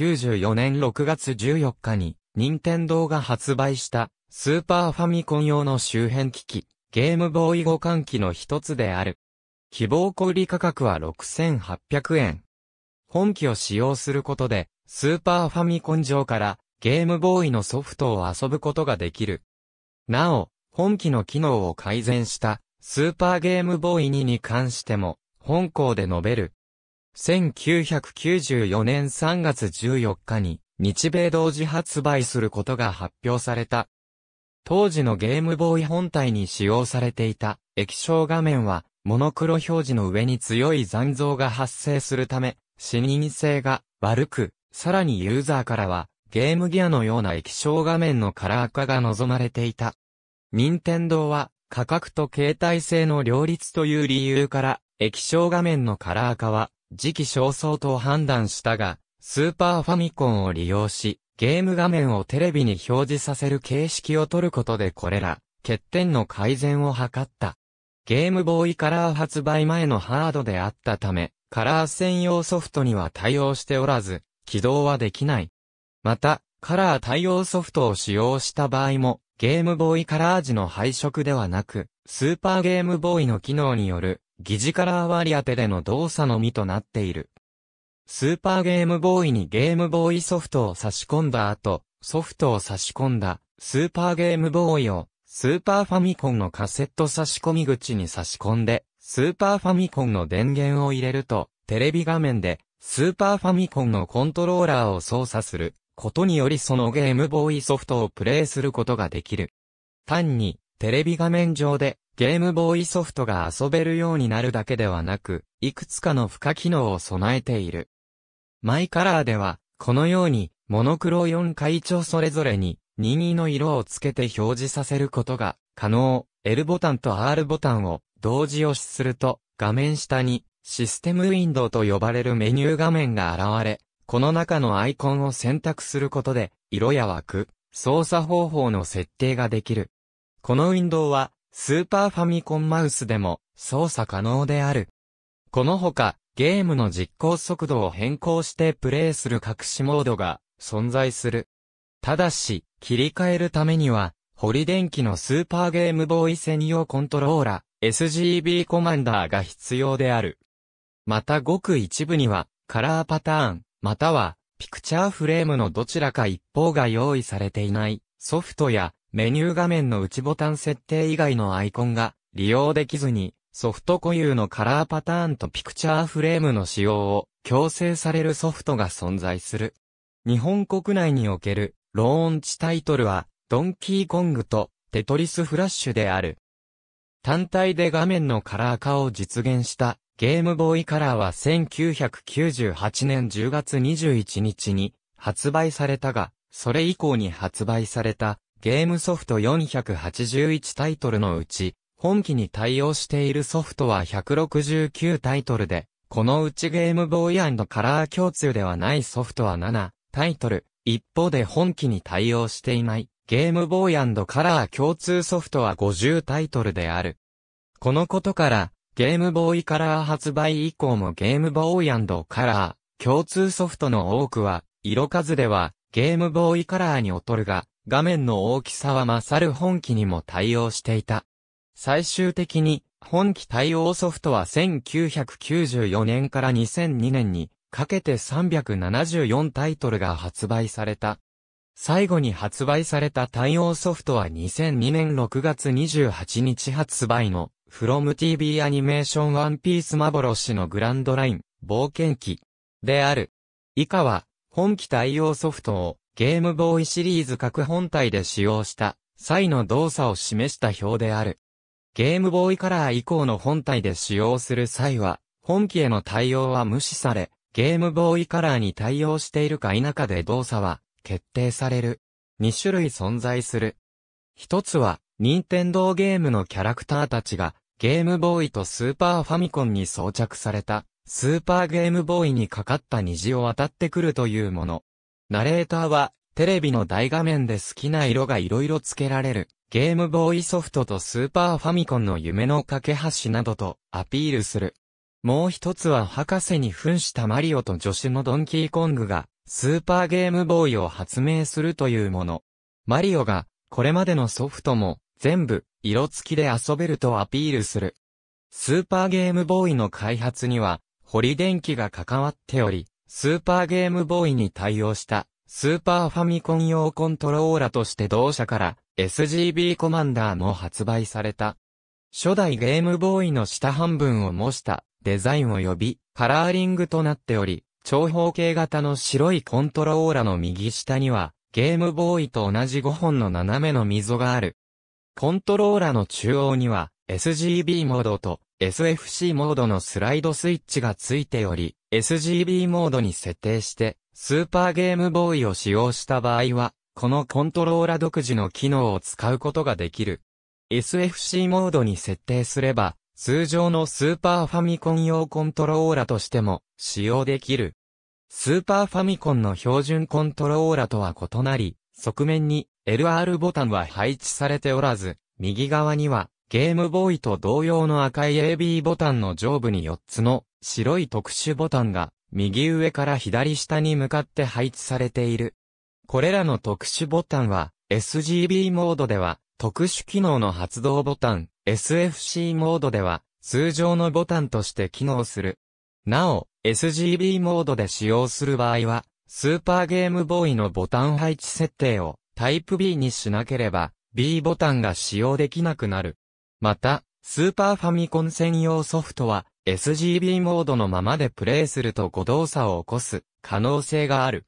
1994年6月14日に、任天堂が発売した、スーパーファミコン用の周辺機器、ゲームボーイ互換機の一つである。希望小売価格は6800円。本機を使用することで、スーパーファミコン上からゲームボーイのソフトを遊ぶことができる。なお、本機の機能を改善したスーパーゲームボーイ2に関しても、本校で述べる。1994年3月14日に日米同時発売することが発表された。当時のゲームボーイ本体に使用されていた液晶画面はモノクロ表示の上に強い残像が発生するため視認性が悪く、さらにユーザーからはゲームギアのような液晶画面のカラー化が望まれていた。任天堂は価格と携帯性の両立という理由から液晶画面のカラー化は時期尚早と判断したが、スーパーファミコンを利用し、ゲーム画面をテレビに表示させる形式を取ることでこれら、欠点の改善を図った。ゲームボーイカラー発売前のハードであったため、カラー専用ソフトには対応しておらず、起動はできない。また、カラー対応ソフトを使用した場合も、ゲームボーイカラー時の配色ではなく、スーパーゲームボーイの機能による疑似カラー割り当てでの動作のみとなっている。スーパーゲームボーイにゲームボーイソフトを差し込んだ後、ソフトを差し込んだスーパーゲームボーイをスーパーファミコンのカセット差し込み口に差し込んで、スーパーファミコンの電源を入れると、テレビ画面でスーパーファミコンのコントローラーを操作することによりそのゲームボーイソフトをプレイすることができる。単にテレビ画面上でゲームボーイソフトが遊べるようになるだけではなく、いくつかの付加機能を備えている。マイカラーでは、このように、モノクロ4階調それぞれに、任意の色をつけて表示させることが可能。L ボタンと R ボタンを同時押しすると、画面下に、システムウィンドウと呼ばれるメニュー画面が現れ、この中のアイコンを選択することで、色や枠、操作方法の設定ができる。このウィンドウは、スーパーファミコンマウスでも操作可能である。このほか、ゲームの実行速度を変更してプレイする隠しモードが存在する。ただし、切り替えるためには、ホリ電機のスーパーゲームボーイ専用コントローラ、SGB コマンダーが必要である。またごく一部には、カラーパターン、または、ピクチャーフレームのどちらか一方が用意されていない、ソフトや、メニュー画面の内ボタン設定以外のアイコンが利用できずに、ソフト固有のカラーパターンとピクチャーフレームの使用を強制されるソフトが存在する。日本国内におけるローンチタイトルは、ドンキーコングとテトリスフラッシュである。単体で画面のカラー化を実現したゲームボーイカラーは1998年10月21日に発売されたが、それ以降に発売されたゲームソフト481タイトルのうち、本機に対応しているソフトは169タイトルで、このうちゲームボーイカラー共通ではないソフトは7タイトル、一方で本機に対応していないゲームボーイカラー共通ソフトは50タイトルである。このことから、ゲームボーイカラー発売以降もゲームボーイカラー共通ソフトの多くは、色数ではゲームボーイカラーに劣るが、画面の大きさは勝る本機にも対応していた。最終的に、本機対応ソフトは1994年から2002年にかけて374タイトルが発売された。最後に発売された対応ソフトは2002年6月28日発売の From TV アニメーションワンピース幻のグランドライン冒険記である。以下は本機対応ソフトをゲームボーイシリーズ各本体で使用した際の動作を示した表である。ゲームボーイカラー以降の本体で使用する際は、本機への対応は無視され、ゲームボーイカラーに対応しているか否かで動作は決定される。2種類存在する。一つは、任天堂ゲームのキャラクターたちが、ゲームボーイとスーパーファミコンに装着された、スーパーゲームボーイにかかった虹を渡ってくるというもの。ナレーターは、テレビの大画面で好きな色が色々付けられる、ゲームボーイソフトとスーパーファミコンの夢の架け橋などとアピールする。もう一つは博士に扮したマリオと助手のドンキーコングが、スーパーゲームボーイを発明するというもの。マリオが、これまでのソフトも、全部、色付きで遊べるとアピールする。スーパーゲームボーイの開発には、ホリ電機が関わっており、スーパーゲームボーイに対応した、スーパーファミコン用コントローラとして同社から SGB コマンダーも発売された。初代ゲームボーイの下半分を模したデザインを呼び、カラーリングとなっており、長方形型の白いコントローラの右下には、ゲームボーイと同じ5本の斜めの溝がある。コントローラの中央には、SGB モードと SFC モードのスライドスイッチがついており、SGB モードに設定して、スーパーゲームボーイを使用した場合は、このコントローラ独自の機能を使うことができる。SFC モードに設定すれば、通常のスーパーファミコン用コントローラとしても使用できる。スーパーファミコンの標準コントローラとは異なり、側面に LR ボタンは配置されておらず、右側にはゲームボーイと同様の赤い AB ボタンの上部に4つの白い特殊ボタンが右上から左下に向かって配置されている。これらの特殊ボタンは SGB モードでは特殊機能の発動ボタン、SFC モードでは通常のボタンとして機能する。なお、SGB モードで使用する場合は、スーパーゲームボーイのボタン配置設定をタイプ B にしなければ B ボタンが使用できなくなる。また、スーパーファミコン専用ソフトは、SGB モードのままでプレイすると誤動作を起こす可能性がある。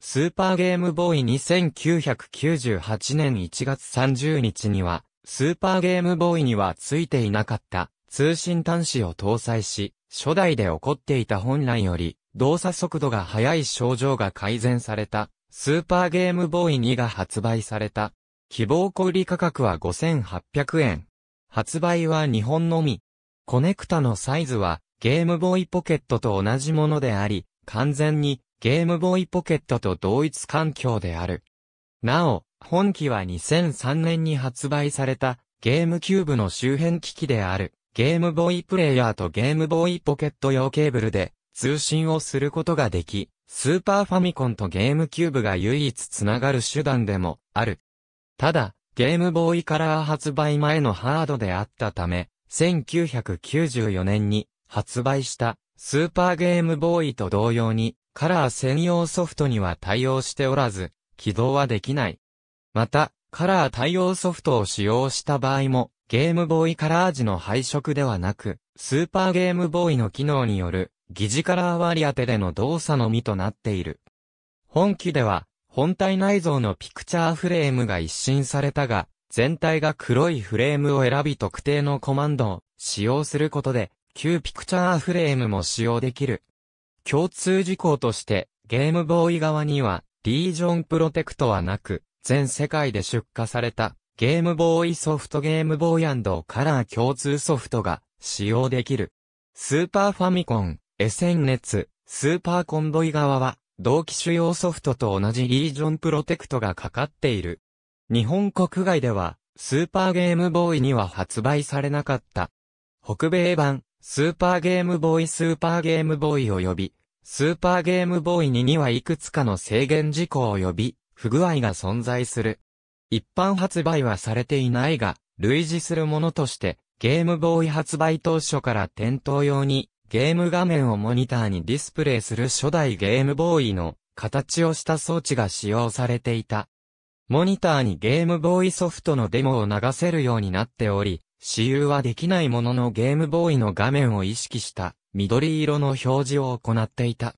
スーパーゲームボーイ2 9 9 8年1月30日には、スーパーゲームボーイには付いていなかった通信端子を搭載し、初代で起こっていた本来より動作速度が速い症状が改善された、スーパーゲームボーイ2が発売された。希望小売価格は5800円。発売は日本のみ。コネクタのサイズはゲームボーイポケットと同じものであり、完全にゲームボーイポケットと同一環境である。なお、本機は2003年に発売されたゲームキューブの周辺機器であるゲームボーイプレイヤーとゲームボーイポケット用ケーブルで通信をすることができ、スーパーファミコンとゲームキューブが唯一つながる手段でもある。ただ、ゲームボーイカラー発売前のハードであったため、1994年に発売したスーパーゲームボーイと同様にカラー専用ソフトには対応しておらず、起動はできない。また、カラー対応ソフトを使用した場合も、ゲームボーイカラー時の配色ではなく、スーパーゲームボーイの機能による、疑似カラー割り当てでの動作のみとなっている。本機では、本体内蔵のピクチャーフレームが一新されたが、全体が黒いフレームを選び特定のコマンドを使用することで、旧ピクチャーフレームも使用できる。共通事項として、ゲームボーイ側には、リージョンプロテクトはなく、全世界で出荷された、ゲームボーイソフトゲームボーイカラー共通ソフトが使用できる。スーパーファミコン、エセンネツ、スーパーコンボイ側は、同期主要ソフトと同じリージョンプロテクトがかかっている。日本国外では、スーパーゲームボーイには発売されなかった。北米版、スーパーゲームボーイスーパーゲームボーイ及び、スーパーゲームボーイににはいくつかの制限事項及び、不具合が存在する。一般発売はされていないが、類似するものとして、ゲームボーイ発売当初から店頭用に、ゲーム画面をモニターにディスプレイする初代ゲームボーイの形をした装置が使用されていた。モニターにゲームボーイソフトのデモを流せるようになっており、私有はできないもののゲームボーイの画面を意識した緑色の表示を行っていた。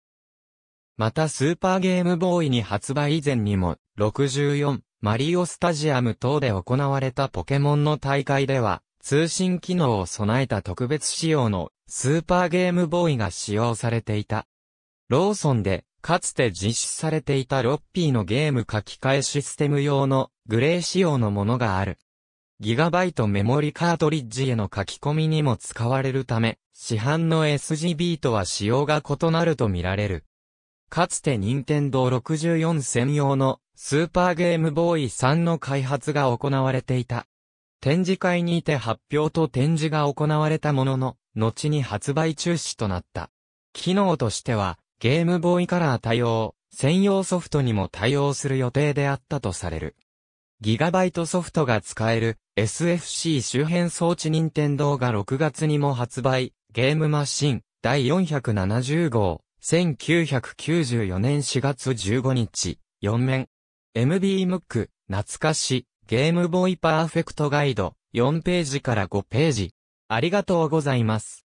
またスーパーゲームボーイに発売以前にも64マリオスタジアム等で行われたポケモンの大会では通信機能を備えた特別仕様のスーパーゲームボーイが使用されていた。ローソンで、かつて実施されていたロッピーのゲーム書き換えシステム用のグレー仕様のものがある。ギガバイトメモリカートリッジへの書き込みにも使われるため、市販の SGB とは仕様が異なるとみられる。かつて任天堂64専用のスーパーゲームボーイ3の開発が行われていた。展示会にて発表と展示が行われたものの、後に発売中止となった。機能としては、ゲームボーイカラー対応、専用ソフトにも対応する予定であったとされる。ギガバイトソフトが使える SFC 周辺装置任天堂が6月にも発売、ゲームマシン第470号、1994年4月15日、4面。MB ムック、懐かし、ゲームボーイパーフェクトガイド、4ページから5ページ。ありがとうございます。